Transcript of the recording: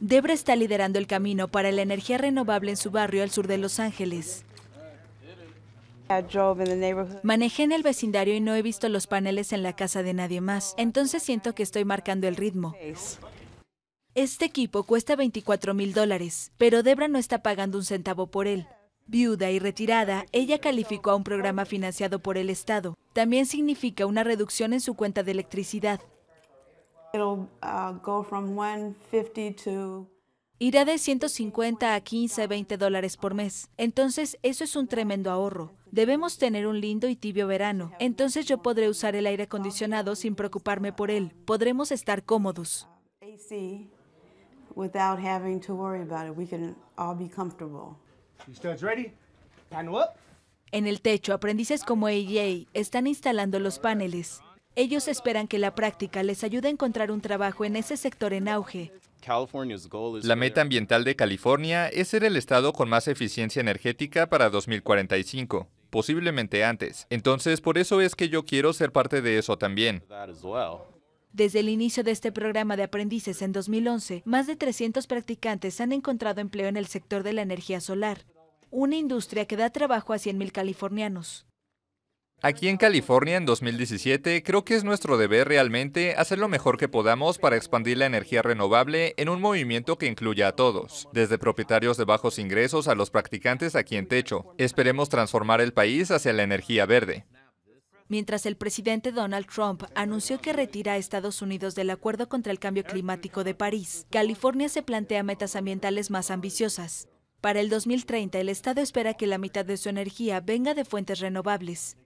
Debra está liderando el camino para la energía renovable en su barrio al sur de Los Ángeles. Manejé en el vecindario y no he visto los paneles en la casa de nadie más, entonces siento que estoy marcando el ritmo. Este equipo cuesta 24 mil dólares, pero Debra no está pagando un centavo por él. Viuda y retirada, ella calificó a un programa financiado por el Estado. También significa una reducción en su cuenta de electricidad. Uh, Irá de 150 a 15, 20 dólares por mes. Entonces, eso es un tremendo ahorro. Debemos tener un lindo y tibio verano. Entonces yo podré usar el aire acondicionado sin preocuparme por él. Podremos estar cómodos. Uh, en el techo, aprendices como AJ están instalando los paneles. Ellos esperan que la práctica les ayude a encontrar un trabajo en ese sector en auge. La meta ambiental de California es ser el estado con más eficiencia energética para 2045, posiblemente antes. Entonces, por eso es que yo quiero ser parte de eso también. Desde el inicio de este programa de aprendices en 2011, más de 300 practicantes han encontrado empleo en el sector de la energía solar, una industria que da trabajo a 100.000 californianos. Aquí en California en 2017 creo que es nuestro deber realmente hacer lo mejor que podamos para expandir la energía renovable en un movimiento que incluya a todos, desde propietarios de bajos ingresos a los practicantes aquí en techo. Esperemos transformar el país hacia la energía verde. Mientras el presidente Donald Trump anunció que retira a Estados Unidos del acuerdo contra el cambio climático de París, California se plantea metas ambientales más ambiciosas. Para el 2030, el Estado espera que la mitad de su energía venga de fuentes renovables.